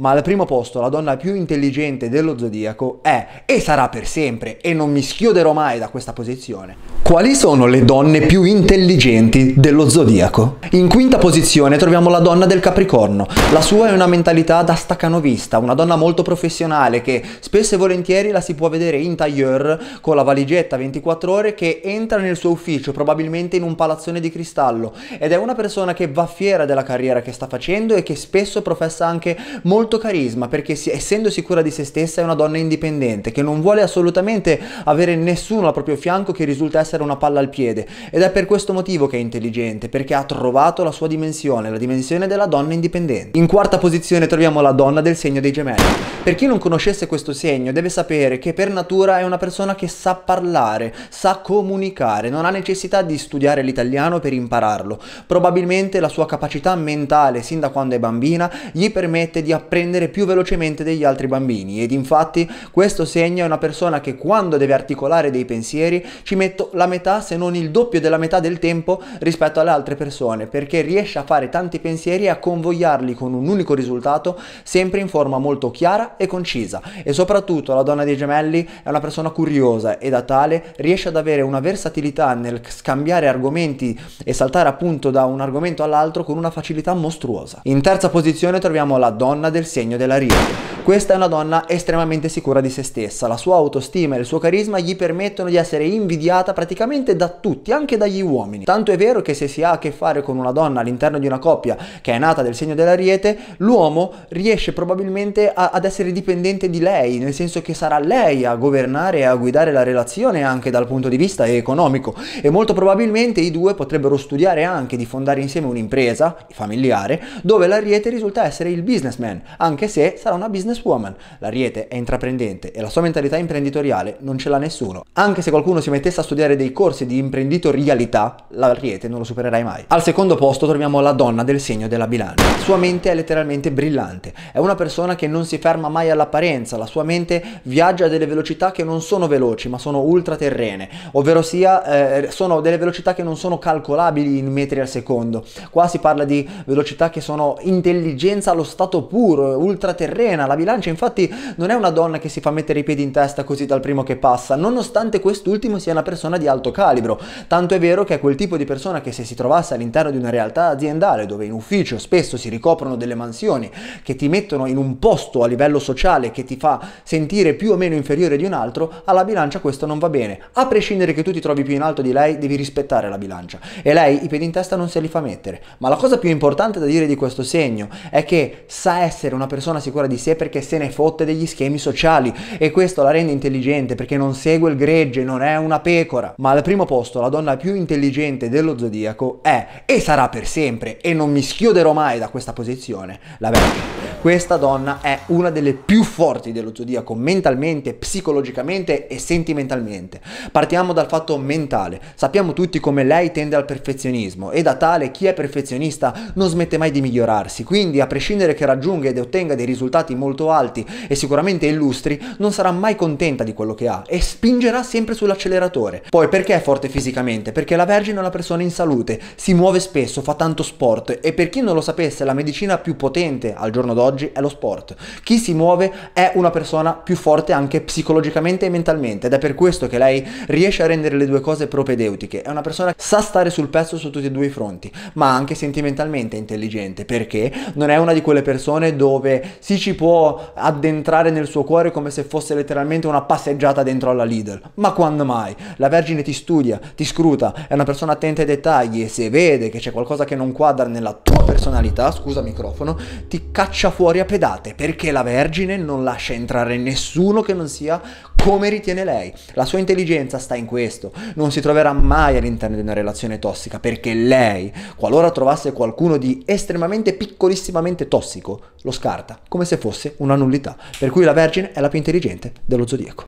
ma al primo posto la donna più intelligente dello zodiaco è e sarà per sempre e non mi schioderò mai da questa posizione. Quali sono le donne più intelligenti dello zodiaco? In quinta posizione troviamo la donna del Capricorno. La sua è una mentalità da staccanovista, una donna molto professionale che spesso e volentieri la si può vedere in tailleur con la valigetta 24 ore che entra nel suo ufficio, probabilmente in un palazzone di cristallo ed è una persona che va fiera della carriera che sta facendo e che spesso professa anche molto molto carisma perché essendo sicura di se stessa è una donna indipendente che non vuole assolutamente avere nessuno al proprio fianco che risulta essere una palla al piede ed è per questo motivo che è intelligente perché ha trovato la sua dimensione, la dimensione della donna indipendente. In quarta posizione troviamo la donna del segno dei gemelli. Per chi non conoscesse questo segno deve sapere che per natura è una persona che sa parlare, sa comunicare, non ha necessità di studiare l'italiano per impararlo. Probabilmente la sua capacità mentale sin da quando è bambina gli permette di apprendere apprendere più velocemente degli altri bambini ed infatti questo segna una persona che quando deve articolare dei pensieri ci metto la metà se non il doppio della metà del tempo rispetto alle altre persone perché riesce a fare tanti pensieri e a convogliarli con un unico risultato sempre in forma molto chiara e concisa e soprattutto la donna dei gemelli è una persona curiosa e da tale riesce ad avere una versatilità nel scambiare argomenti e saltare appunto da un argomento all'altro con una facilità mostruosa. In terza posizione troviamo la donna del del segno della Rio. Questa è una donna estremamente sicura di se stessa, la sua autostima e il suo carisma gli permettono di essere invidiata praticamente da tutti, anche dagli uomini. Tanto è vero che se si ha a che fare con una donna all'interno di una coppia che è nata del segno dell'ariete, l'uomo riesce probabilmente a, ad essere dipendente di lei, nel senso che sarà lei a governare e a guidare la relazione anche dal punto di vista economico e molto probabilmente i due potrebbero studiare anche di fondare insieme un'impresa familiare dove l'ariete risulta essere il businessman, anche se sarà una businesswoman. L'ariete è intraprendente e la sua mentalità imprenditoriale non ce l'ha nessuno. Anche se qualcuno si mettesse a studiare dei corsi di imprenditorialità, l'ariete non lo supererai mai. Al secondo posto troviamo la donna del segno della bilancia. Sua mente è letteralmente brillante. È una persona che non si ferma mai all'apparenza, la sua mente viaggia a delle velocità che non sono veloci, ma sono ultraterrene, ovvero sia eh, sono delle velocità che non sono calcolabili in metri al secondo. Qua si parla di velocità che sono intelligenza allo stato puro ultraterrena. La bilancia infatti non è una donna che si fa mettere i piedi in testa così dal primo che passa, nonostante quest'ultimo sia una persona di alto calibro. Tanto è vero che è quel tipo di persona che se si trovasse all'interno di una realtà aziendale dove in ufficio spesso si ricoprono delle mansioni che ti mettono in un posto a livello sociale che ti fa sentire più o meno inferiore di un altro, alla bilancia questo non va bene. A prescindere che tu ti trovi più in alto di lei, devi rispettare la bilancia. E lei i piedi in testa non se li fa mettere. Ma la cosa più importante da dire di questo segno è che sa essere essere una persona sicura di sé perché se ne fotte degli schemi sociali e questo la rende intelligente perché non segue il gregge, non è una pecora. Ma al primo posto la donna più intelligente dello zodiaco è e sarà per sempre e non mi schioderò mai da questa posizione la vecchia. Questa donna è una delle più forti dello zodiaco mentalmente, psicologicamente e sentimentalmente. Partiamo dal fatto mentale. Sappiamo tutti come lei tende al perfezionismo e da tale chi è perfezionista non smette mai di migliorarsi. Quindi a prescindere che raggiunga ed ottenga dei risultati molto alti e sicuramente illustri, non sarà mai contenta di quello che ha e spingerà sempre sull'acceleratore. Poi perché è forte fisicamente? Perché la Vergine è una persona in salute, si muove spesso, fa tanto sport e per chi non lo sapesse la medicina più potente al giorno d'oggi oggi è lo sport. Chi si muove è una persona più forte anche psicologicamente e mentalmente ed è per questo che lei riesce a rendere le due cose propedeutiche. È una persona che sa stare sul pezzo su tutti e due i fronti, ma anche sentimentalmente intelligente perché non è una di quelle persone dove si ci può addentrare nel suo cuore come se fosse letteralmente una passeggiata dentro alla Lidl. Ma quando mai? La Vergine ti studia, ti scruta, è una persona attenta ai dettagli e se vede che c'è qualcosa che non quadra nella tua personalità, scusa microfono, ti caccia fuori fuori a pedate perché la Vergine non lascia entrare nessuno che non sia come ritiene lei. La sua intelligenza sta in questo. Non si troverà mai all'interno di una relazione tossica perché lei, qualora trovasse qualcuno di estremamente piccolissimamente tossico, lo scarta come se fosse una nullità. Per cui la Vergine è la più intelligente dello zodiaco.